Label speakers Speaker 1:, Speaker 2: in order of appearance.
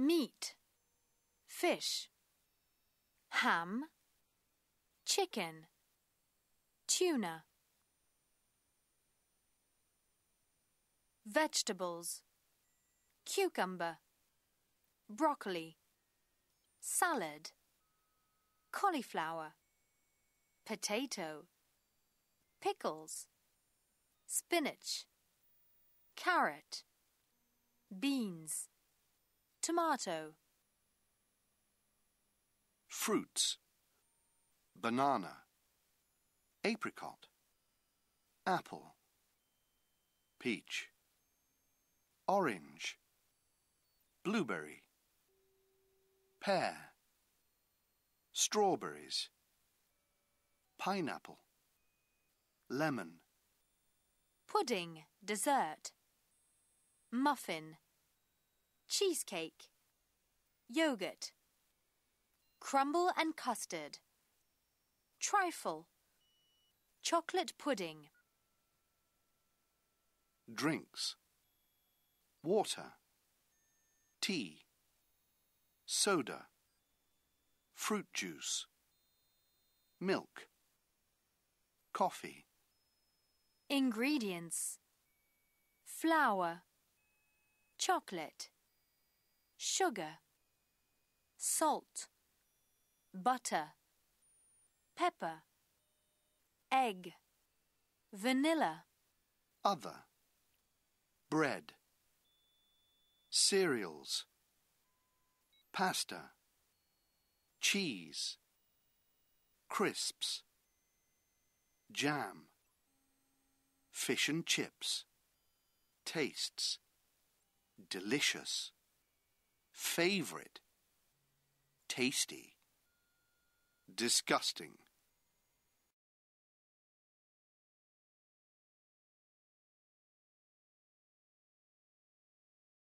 Speaker 1: meat, fish, ham, chicken, tuna, vegetables, cucumber, broccoli, salad, cauliflower, potato, pickles, spinach, carrot, beans. Tomato.
Speaker 2: Fruits. Banana. Apricot. Apple. Peach. Orange. Blueberry. Pear. Strawberries. Pineapple. Lemon.
Speaker 1: Pudding, dessert. Muffin cheesecake, yogurt, crumble and custard, trifle, chocolate pudding,
Speaker 2: drinks, water, tea, soda, fruit juice, milk, coffee.
Speaker 1: Ingredients Flour Chocolate sugar, salt, butter, pepper, egg, vanilla,
Speaker 2: other, bread, cereals, pasta, cheese, crisps, jam, fish and chips, tastes, delicious favorite, tasty, disgusting.